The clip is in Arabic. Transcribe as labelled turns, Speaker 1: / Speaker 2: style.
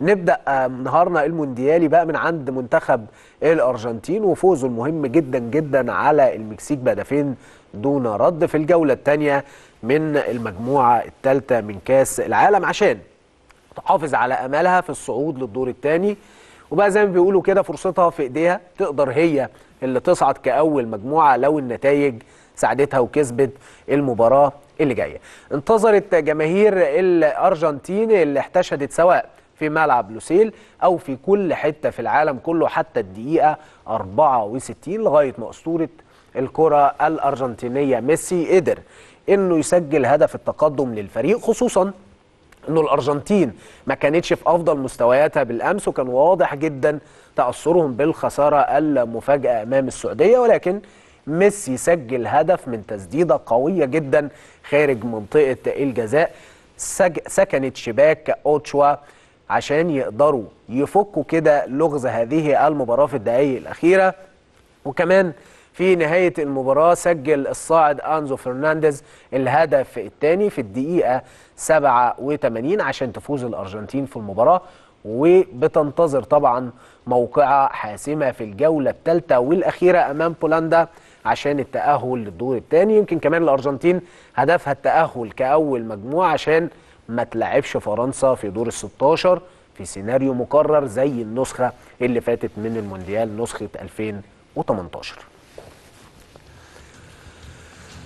Speaker 1: نبدا آه، نهارنا المونديالي بقى من عند منتخب الارجنتين وفوزه المهم جدا جدا على المكسيك بهدفين دون رد في الجوله الثانيه من المجموعه الثالثه من كاس العالم عشان تحافظ على امالها في الصعود للدور الثاني وبقى زي ما بيقولوا كده فرصتها في ايديها تقدر هي اللي تصعد كاول مجموعه لو النتائج ساعدتها وكسبت المباراه اللي جايه انتظرت جماهير الارجنتين اللي احتشدت سواء في ملعب لوسيل أو في كل حتة في العالم كله حتى الدقيقة 64 لغاية ما أسطورة الكرة الأرجنتينية ميسي قدر إنه يسجل هدف التقدم للفريق خصوصاً انه الارجنتين ما كانتش في افضل مستوياتها بالامس وكان واضح جدا تاثرهم بالخساره المفاجاه امام السعوديه ولكن ميسي سجل هدف من تسديده قويه جدا خارج منطقه الجزاء سكنت شباك اوتشوا عشان يقدروا يفكوا كده لغز هذه المباراه في الدقائق الاخيره وكمان في نهايه المباراه سجل الصاعد انزو فرنانديز الهدف الثاني في الدقيقه 87 عشان تفوز الارجنتين في المباراه وبتنتظر طبعا موقعة حاسمة في الجولة الثالثة والأخيرة أمام بولندا عشان التأهل للدور الثاني يمكن كمان الأرجنتين هدفها التأهل كأول مجموعة عشان ما تلعبش فرنسا في دور ال 16 في سيناريو مكرر زي النسخه اللي فاتت من المونديال نسخه 2018